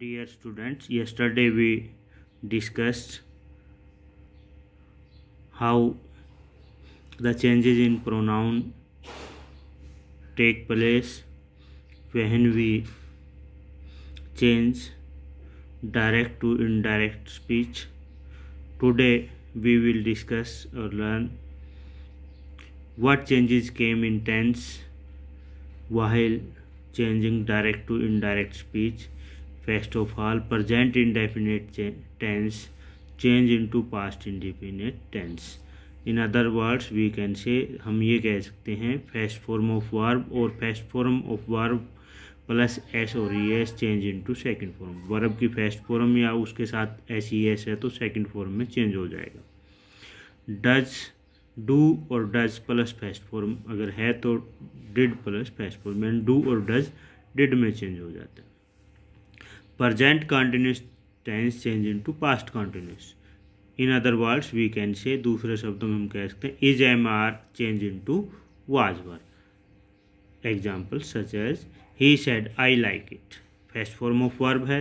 Dear students, yesterday we discussed how the changes in pronoun take place when we change direct to indirect speech. Today we will discuss or learn what changes came in tense while changing direct to indirect speech first of all present indefinite tense change into past indefinite tense in other words we can say हम ये कह सकते हैं first form of verb और first form of verb plus S और E S change into second form verb की first form या उसके साथ एस ई एस है तो सेकंड फॉर्म में चेंज हो जाएगा डज डू और डज प्लस फर्स्ट फॉर्म अगर है तो did plus first form and do और डज डिड में चेंज हो जाता है present continuous tense change into past continuous in other words we can say दूसरे शब्दों में हम कह सकते हैं is am are change into was were example such as he said I like it first form of verb है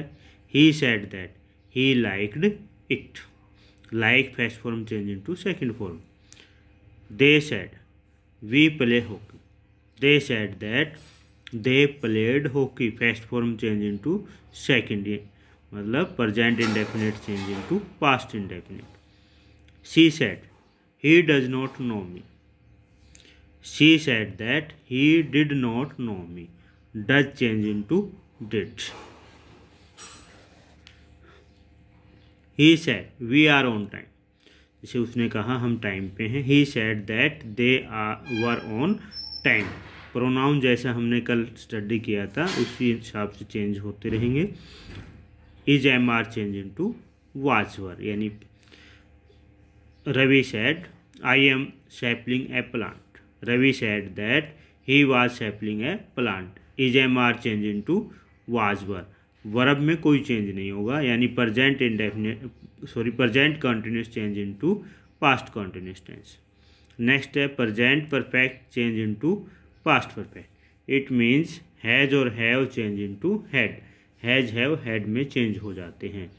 he said that he liked it like first form change into second form they said we play hockey they said that they played hockey first form change into second मतलब present indefinite change into past indefinite she said he does not know me she said that he did not know me does change into did he said we are on time जैसे उसने कहा हम time पे हैं he said that they are were on time pronoun जैसा हमने कल study किया था उसी हिसाब से चेंज होते रहेंगे is am are change into was were यानी Ravi said I am sapling a plant Ravi said that he was sapling a plant is am are change into was were verb में कोई change नहीं होगा यानी present indefinite sorry present continuous change into past continuous tense next है present perfect change into past perfect it means has और have change into had has have had में change हो जाते हैं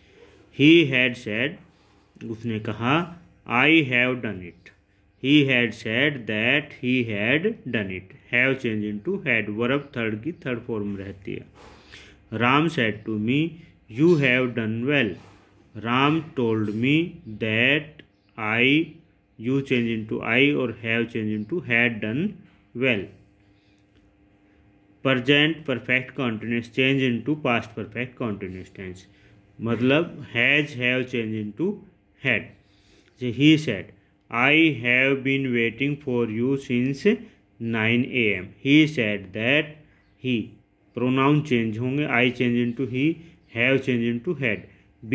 he had said उसने कहा I have done it he had said that he had done it have change into had verb third की third form रहती है Ram said to me you have done well Ram told me that I you change into I और have change into had done well present perfect continuous change to past perfect continuous tense मतलब has have change to had he said I have been waiting for you since nine A M he said that he pronoun change होंगे I change to he have change to had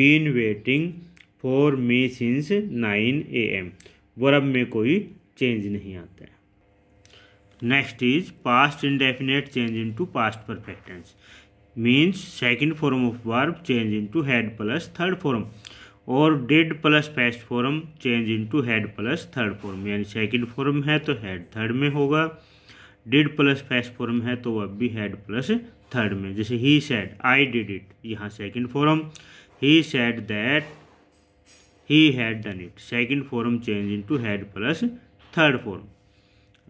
been waiting for me since nine A M verb में कोई change नहीं आता है next is past indefinite change into past perfect tense means second form of verb change to had plus third form और did plus past form change into had plus third form यानी second form है तो head third में होगा dead plus past form है तो वह भी हैड प्लस थर्ड में जैसे he said I did it यहाँ second form he said that he had done it second form change into had plus third form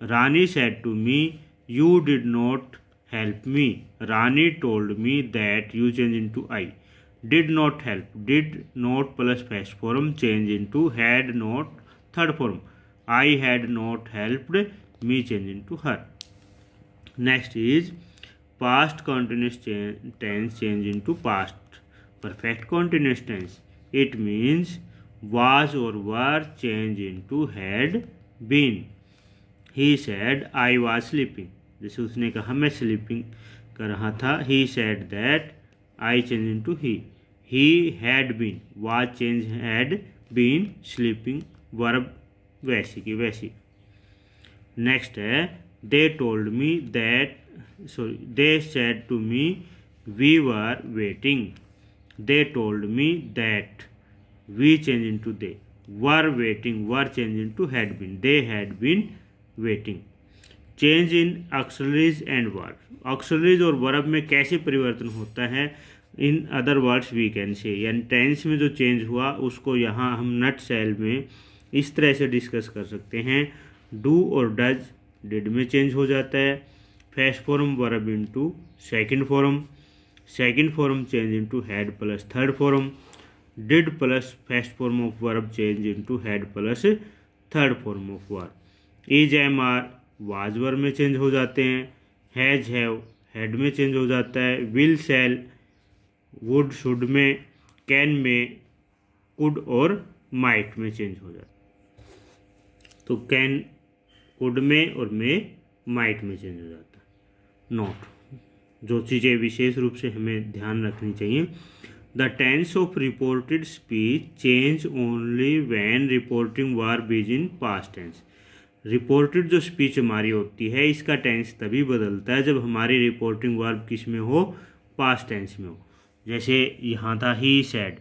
Rani said to me, You did not help me. Rani told me that you changed into I. Did not help. Did not plus first form change into had not third form. I had not helped me change into her. Next is past continuous tense change into past perfect continuous tense. It means was or were change into had been. He said I was sleeping जैसे उसने कहा मैं sleeping कर रहा था he said that I change into he he had been was change had been sleeping verb वैसी की वैसी नेक्स्ट है they told me that sorry they said to me we were waiting they told me that we change into they were waiting were change into had been they had been waiting change in auxiliaries and verb auxiliaries और verb में कैसे परिवर्तन होता है in other words we can say यानी tense में जो change हुआ उसको यहाँ हम नट सेल में इस तरह से डिस्कस कर सकते हैं डू और डज डिड में चेंज हो जाता है first form verb into second form second form change into had plus third form did plus first form of verb change into had plus third form of verb is am are was were में change हो जाते हैं has have had में change हो जाता है will shall would should में can में कुड और माइट में चेंज हो जाता है तो कैन कुड में और में माइट में चेंज हो जाता है नोट जो चीज़ें विशेष रूप से हमें ध्यान रखनी चाहिए the tense of reported speech change only when reporting verb is in past tense reported जो स्पीच हमारी होती है इसका टेंस तभी बदलता है जब हमारी रिपोर्टिंग वर्ब किस में हो पास्ट टेंस में हो जैसे यहाँ था he said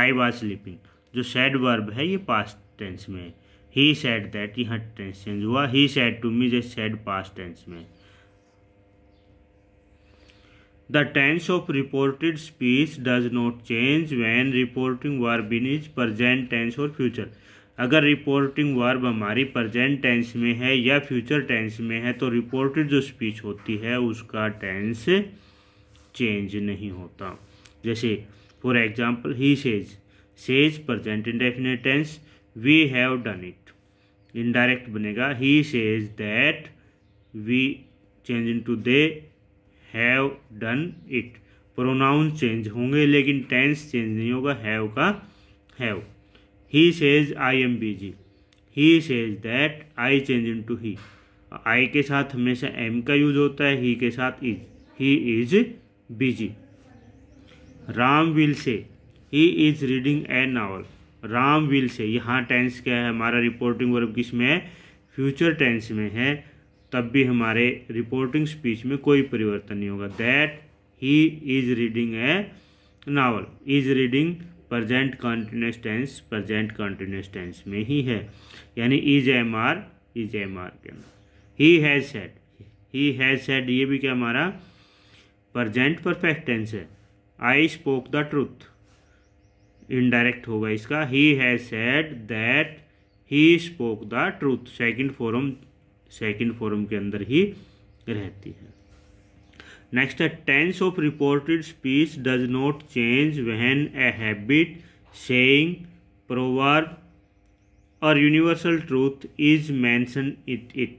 I was sleeping जो सैड वर्ब है ये पास्ट टेंस में ही सैड दैट यहाँ टेंस चेंज हुआ ही सैड टू मी जैसे सैड पास्ट टेंस में the tense of reported speech does not change when reporting verb in is present tense और future अगर reporting verb हमारी present tense में है या फ्यूचर टेंस में है तो रिपोर्टेड जो स्पीच होती है उसका टेंस चेंज नहीं होता जैसे for example he says says in indefinite tense we have done it indirect बनेगा he says that we change into they have done it pronoun change होंगे लेकिन टेंस चेंज नहीं होगा हैव का have he he says I am busy. He says that I change to he I के साथ हमेशा M का use होता है ही के साथ is. He is busy. Ram will say he is reading a novel Ram will say यहाँ टेंस क्या है हमारा रिपोर्टिंग वर्ब किस में है फ्यूचर टेंस में है तब भी हमारे रिपोर्टिंग स्पीच में कोई परिवर्तन नहीं होगा that he is reading a novel is reading present continuous tense present continuous tense में ही है यानी is am are is am are के अंदर ही has said he has said ये भी क्या हमारा प्रजेंट परफेक्ट टेंस है I spoke the truth indirect होगा इसका he has said that he spoke the truth second form second form के अंदर ही रहती है नेक्स्ट है tense of reported speech does not change when a habit saying proverb और universal truth is mention it it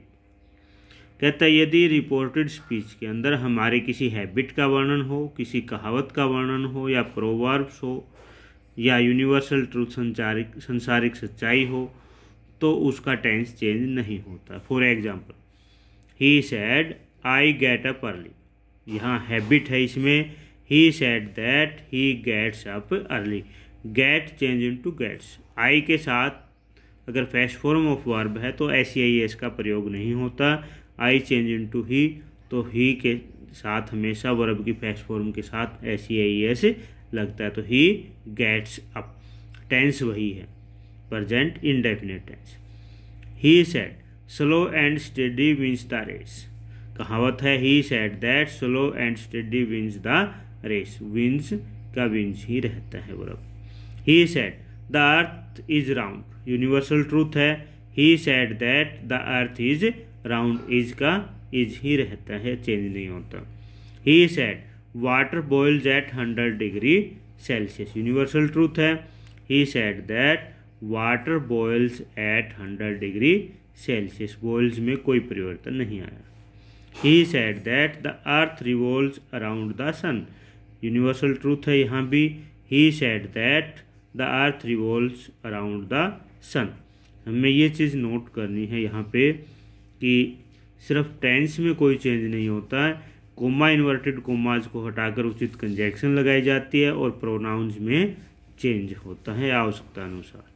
कहता है यदि रिपोर्टेड स्पीच के अंदर हमारे किसी हैबिट का वर्णन हो किसी कहावत का वर्णन हो या प्रोवर्ब्स हो या यूनिवर्सल ट्रूथ संचारिक संसारिक सच्चाई हो तो उसका टेंस चेंज नहीं होता for example he said I get up early यहाँ हैबिट है इसमें he said that he gets up early get change into gets I के साथ अगर फैश फॉर्म ऑफ वर्ब है तो एस आई एस का प्रयोग नहीं होता आई चेंज इन टू ही तो ही के साथ हमेशा वर्ब की फैश फॉर्म के साथ सी आई एस लगता है तो ही गेट्स अप टेंस वही है present indefinite tense he said slow and steady wins the race कहावत है he said that slow and steady wins the race wins का विंस ही रहता है verb he said the earth is round universal truth है he said that the earth is round is का is ही रहता है चेंज नहीं होता he said water boils at hundred degree Celsius universal truth है he said that water boils at hundred degree Celsius boils में कोई परिवर्तन नहीं आया he said that the earth revolve around the sun universal truth है यहाँ भी he said that the earth revolve around the sun हमें ये चीज़ नोट करनी है यहाँ पे कि सिर्फ टेंस में कोई चेंज नहीं होता है कोमा इन्वर्टेड कोमाज को हटाकर उचित कंजेक्शन लगाई जाती है और प्रोनाउंस में चेंज होता है आवश्यकता अनुसार